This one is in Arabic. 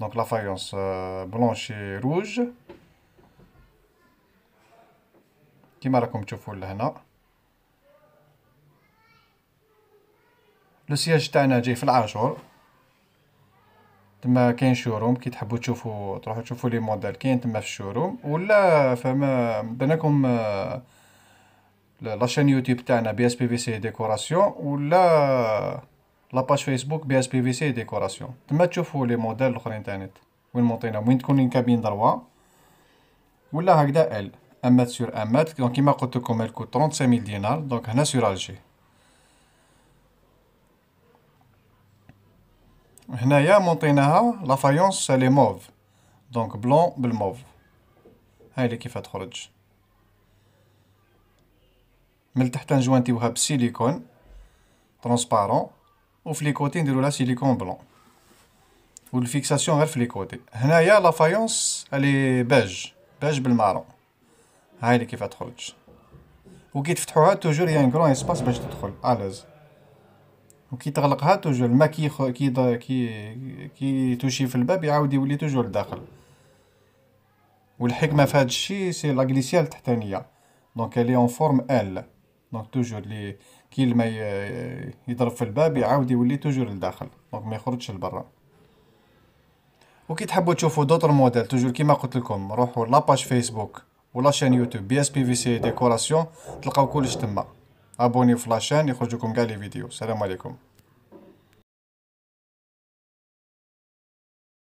Donc la faïence euh, blanche et rouge. كما راكم تشوفوا لهنا لو سياج تاعنا جاي في العاشور تما كاين شوروم كي تحبوا تشوفوا تروحوا تشوفوا لي موديل كاين تما في الشوروم ولا فما درناكم لاشين يوتيوب تاعنا بي اس بي في سي ديكوراسيون ولا لاباج فيسبوك بي اس بي في سي ديكوراسيون تما تشوفوا لي موديل الاخرين تانيت وين موطينهم وين تكون كابين دروا ولا هكذا ال امات سور امات دونك كيما قلت لكم الكو 35000 دينار دونك هنا سور الجي هنايا مونطيناها لا فايونس لي موف دونك بلون بالموف هاي اللي كيف تخرج من تحت نجوانتيوها بسيليكون ترونسبارون وفي لي كوتي نديرو لها سيليكون بلون والفيكساسيون غير في لي كوتي هنايا لا فايونس الي باج باج بالمارون هاي اللي كيف تخرج وكي تفتحوها توجور يان كرون اسباس باش تدخل الوز وكي تغلقها توجور ما كي خ... كي دا... كي كي توشي في الباب يعاود يولي توجور لداخل والحكمه في هذا الشيء سي لا غليسيال التحتانيه دونك الي اون فورم ال دونك توجور لي كي الماء يضرب في الباب يعاود يولي توجور لداخل دونك ما يخرجش لبرا وكي تحبوا تشوفوا دوطر موديل توجور كيما قلت لكم روحوا لاباج فيسبوك ولا شين يوتيوب بي اس بي في سي ديكوراسيون تلقاو كلش تما ابوني في لاشين يخرجوكم كاع لي فيديو السلام عليكم